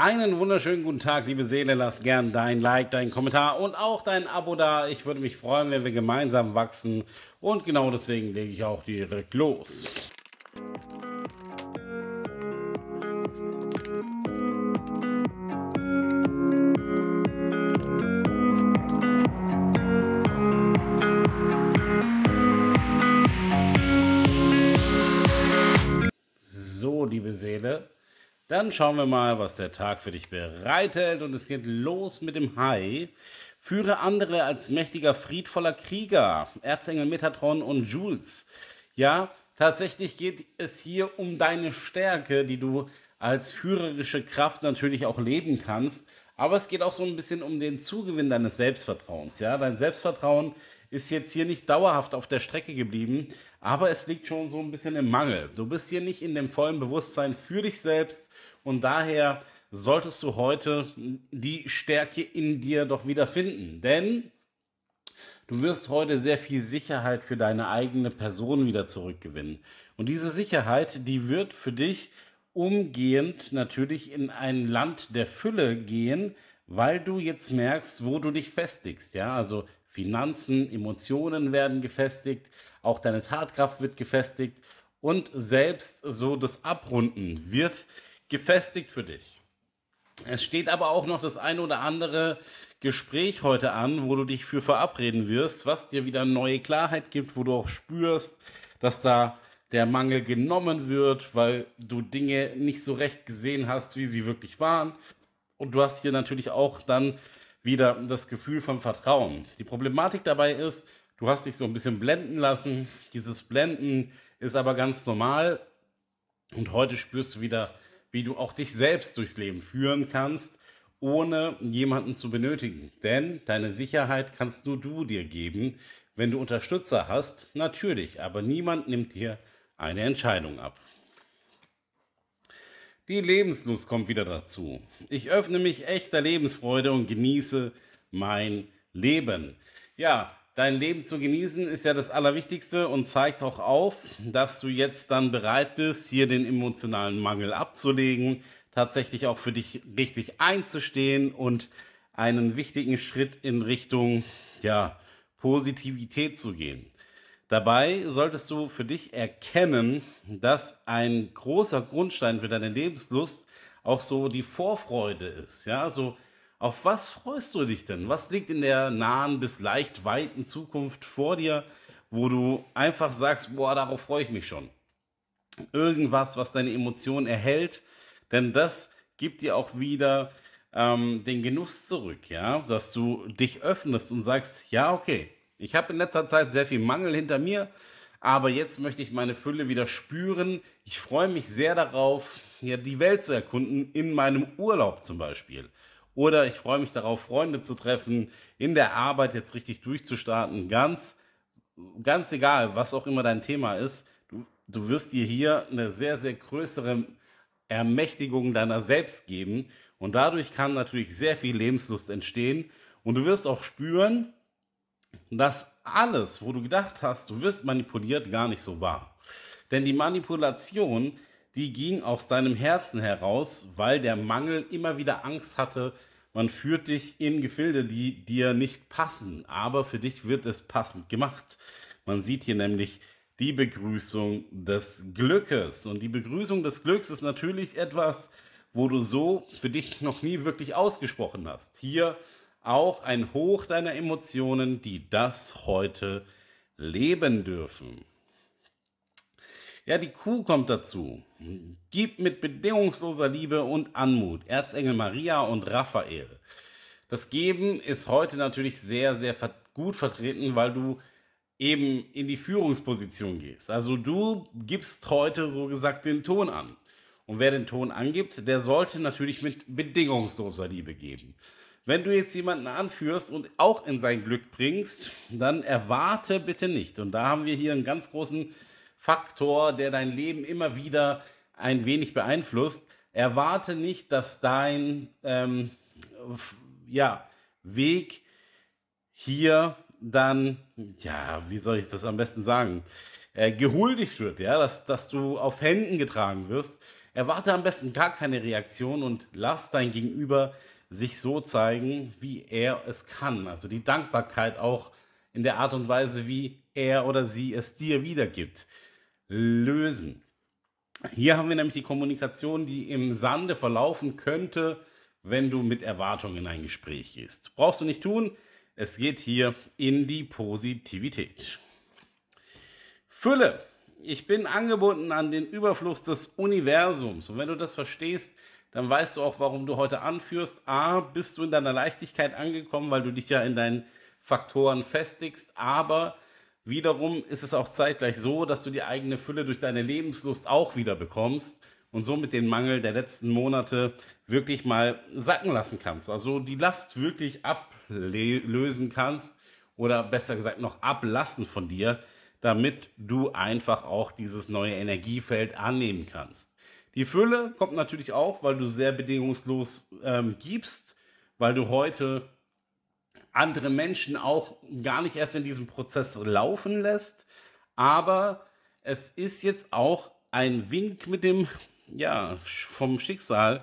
Einen wunderschönen guten Tag, liebe Seele. Lass gern dein Like, deinen Kommentar und auch dein Abo da. Ich würde mich freuen, wenn wir gemeinsam wachsen. Und genau deswegen lege ich auch direkt los. Dann schauen wir mal, was der Tag für dich bereithält. Und es geht los mit dem Hai. Führe andere als mächtiger, friedvoller Krieger. Erzengel Metatron und Jules. Ja, tatsächlich geht es hier um deine Stärke, die du als führerische Kraft natürlich auch leben kannst. Aber es geht auch so ein bisschen um den Zugewinn deines Selbstvertrauens. Ja, dein Selbstvertrauen ist jetzt hier nicht dauerhaft auf der Strecke geblieben, aber es liegt schon so ein bisschen im Mangel. Du bist hier nicht in dem vollen Bewusstsein für dich selbst und daher solltest du heute die Stärke in dir doch wiederfinden. denn du wirst heute sehr viel Sicherheit für deine eigene Person wieder zurückgewinnen. Und diese Sicherheit, die wird für dich umgehend natürlich in ein Land der Fülle gehen, weil du jetzt merkst, wo du dich festigst. Ja, also Finanzen, Emotionen werden gefestigt, auch deine Tatkraft wird gefestigt und selbst so das Abrunden wird gefestigt für dich. Es steht aber auch noch das ein oder andere Gespräch heute an, wo du dich für verabreden wirst, was dir wieder neue Klarheit gibt, wo du auch spürst, dass da der Mangel genommen wird, weil du Dinge nicht so recht gesehen hast, wie sie wirklich waren. Und du hast hier natürlich auch dann wieder das Gefühl von Vertrauen. Die Problematik dabei ist, du hast dich so ein bisschen blenden lassen. Dieses Blenden ist aber ganz normal. Und heute spürst du wieder, wie du auch dich selbst durchs Leben führen kannst, ohne jemanden zu benötigen. Denn deine Sicherheit kannst nur du dir geben. Wenn du Unterstützer hast, natürlich, aber niemand nimmt dir eine Entscheidung ab. Die Lebenslust kommt wieder dazu. Ich öffne mich echter Lebensfreude und genieße mein Leben. Ja, dein Leben zu genießen ist ja das Allerwichtigste und zeigt auch auf, dass du jetzt dann bereit bist, hier den emotionalen Mangel abzulegen, tatsächlich auch für dich richtig einzustehen und einen wichtigen Schritt in Richtung ja, Positivität zu gehen. Dabei solltest du für dich erkennen, dass ein großer Grundstein für deine Lebenslust auch so die Vorfreude ist. Ja, also auf was freust du dich denn? Was liegt in der nahen bis leicht weiten Zukunft vor dir, wo du einfach sagst, boah, darauf freue ich mich schon. Irgendwas, was deine Emotionen erhält, denn das gibt dir auch wieder ähm, den Genuss zurück, ja, dass du dich öffnest und sagst, ja, okay, ich habe in letzter Zeit sehr viel Mangel hinter mir, aber jetzt möchte ich meine Fülle wieder spüren. Ich freue mich sehr darauf, ja, die Welt zu erkunden, in meinem Urlaub zum Beispiel. Oder ich freue mich darauf, Freunde zu treffen, in der Arbeit jetzt richtig durchzustarten. Ganz, ganz egal, was auch immer dein Thema ist, du, du wirst dir hier eine sehr, sehr größere Ermächtigung deiner selbst geben. Und dadurch kann natürlich sehr viel Lebenslust entstehen. Und du wirst auch spüren, dass alles, wo du gedacht hast, du wirst manipuliert, gar nicht so war. Denn die Manipulation, die ging aus deinem Herzen heraus, weil der Mangel immer wieder Angst hatte, man führt dich in Gefilde, die dir nicht passen, aber für dich wird es passend gemacht. Man sieht hier nämlich die Begrüßung des Glückes. Und die Begrüßung des Glücks ist natürlich etwas, wo du so für dich noch nie wirklich ausgesprochen hast. Hier auch ein Hoch deiner Emotionen, die das heute leben dürfen. Ja, die Kuh kommt dazu. Gib mit bedingungsloser Liebe und Anmut. Erzengel Maria und Raphael. Das Geben ist heute natürlich sehr, sehr gut vertreten, weil du eben in die Führungsposition gehst. Also du gibst heute so gesagt den Ton an. Und wer den Ton angibt, der sollte natürlich mit bedingungsloser Liebe geben. Wenn du jetzt jemanden anführst und auch in sein Glück bringst, dann erwarte bitte nicht. Und da haben wir hier einen ganz großen Faktor, der dein Leben immer wieder ein wenig beeinflusst. Erwarte nicht, dass dein ähm, ja, Weg hier dann, ja, wie soll ich das am besten sagen, äh, gehuldigt wird, ja, dass, dass du auf Händen getragen wirst. Erwarte am besten gar keine Reaktion und lass dein Gegenüber sich so zeigen, wie er es kann. Also die Dankbarkeit auch in der Art und Weise, wie er oder sie es dir wiedergibt. Lösen. Hier haben wir nämlich die Kommunikation, die im Sande verlaufen könnte, wenn du mit Erwartungen in ein Gespräch gehst. Brauchst du nicht tun. Es geht hier in die Positivität. Fülle. Ich bin angebunden an den Überfluss des Universums. Und wenn du das verstehst, dann weißt du auch, warum du heute anführst. A, bist du in deiner Leichtigkeit angekommen, weil du dich ja in deinen Faktoren festigst, aber wiederum ist es auch zeitgleich so, dass du die eigene Fülle durch deine Lebenslust auch wieder bekommst und somit den Mangel der letzten Monate wirklich mal sacken lassen kannst. Also die Last wirklich ablösen kannst oder besser gesagt noch ablassen von dir, damit du einfach auch dieses neue Energiefeld annehmen kannst. Die Fülle kommt natürlich auch, weil du sehr bedingungslos ähm, gibst, weil du heute andere Menschen auch gar nicht erst in diesem Prozess laufen lässt. Aber es ist jetzt auch ein Wink mit dem, ja, vom Schicksal,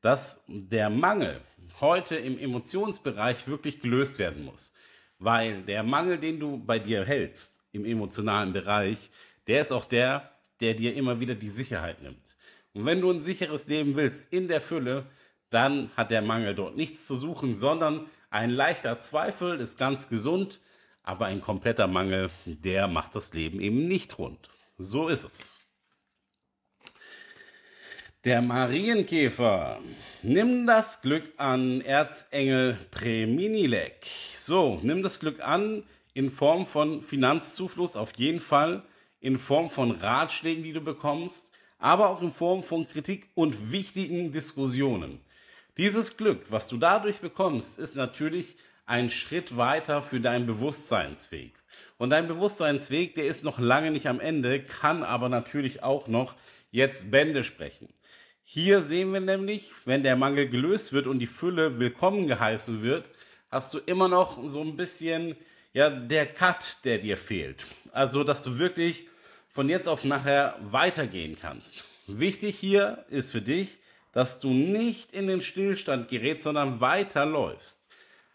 dass der Mangel heute im Emotionsbereich wirklich gelöst werden muss. Weil der Mangel, den du bei dir hältst im emotionalen Bereich, der ist auch der, der dir immer wieder die Sicherheit nimmt. Und wenn du ein sicheres Leben willst in der Fülle, dann hat der Mangel dort nichts zu suchen, sondern ein leichter Zweifel ist ganz gesund, aber ein kompletter Mangel, der macht das Leben eben nicht rund. So ist es. Der Marienkäfer. Nimm das Glück an, Erzengel Preminilek. So, nimm das Glück an in Form von Finanzzufluss auf jeden Fall, in Form von Ratschlägen, die du bekommst, aber auch in Form von Kritik und wichtigen Diskussionen. Dieses Glück, was du dadurch bekommst, ist natürlich ein Schritt weiter für deinen Bewusstseinsweg. Und dein Bewusstseinsweg, der ist noch lange nicht am Ende, kann aber natürlich auch noch jetzt Bände sprechen. Hier sehen wir nämlich, wenn der Mangel gelöst wird und die Fülle willkommen geheißen wird, hast du immer noch so ein bisschen ja der Cut, der dir fehlt. Also, dass du wirklich von jetzt auf nachher weitergehen kannst. Wichtig hier ist für dich, dass du nicht in den Stillstand gerätst, sondern weiterläufst.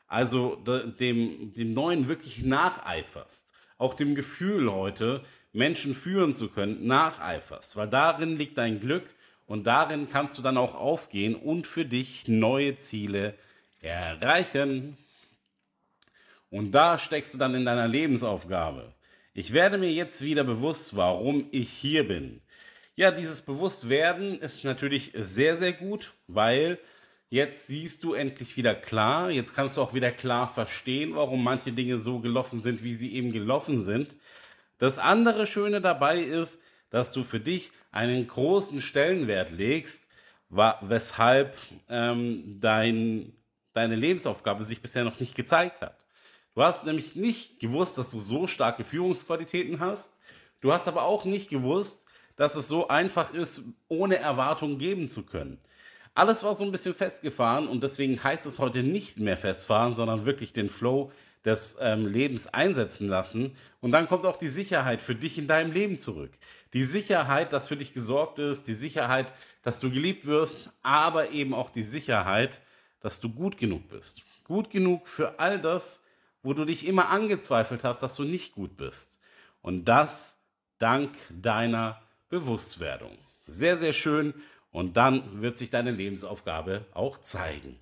Also dem, dem Neuen wirklich nacheiferst. Auch dem Gefühl heute, Menschen führen zu können, nacheiferst. Weil darin liegt dein Glück und darin kannst du dann auch aufgehen und für dich neue Ziele erreichen. Und da steckst du dann in deiner Lebensaufgabe. Ich werde mir jetzt wieder bewusst, warum ich hier bin. Ja, dieses Bewusstwerden ist natürlich sehr, sehr gut, weil jetzt siehst du endlich wieder klar, jetzt kannst du auch wieder klar verstehen, warum manche Dinge so gelaufen sind, wie sie eben gelaufen sind. Das andere Schöne dabei ist, dass du für dich einen großen Stellenwert legst, weshalb ähm, dein, deine Lebensaufgabe sich bisher noch nicht gezeigt hat. Du hast nämlich nicht gewusst, dass du so starke Führungsqualitäten hast. Du hast aber auch nicht gewusst, dass es so einfach ist, ohne Erwartungen geben zu können. Alles war so ein bisschen festgefahren und deswegen heißt es heute nicht mehr festfahren, sondern wirklich den Flow des ähm, Lebens einsetzen lassen. Und dann kommt auch die Sicherheit für dich in deinem Leben zurück. Die Sicherheit, dass für dich gesorgt ist, die Sicherheit, dass du geliebt wirst, aber eben auch die Sicherheit, dass du gut genug bist. Gut genug für all das, was wo du dich immer angezweifelt hast, dass du nicht gut bist. Und das dank deiner Bewusstwerdung. Sehr, sehr schön. Und dann wird sich deine Lebensaufgabe auch zeigen.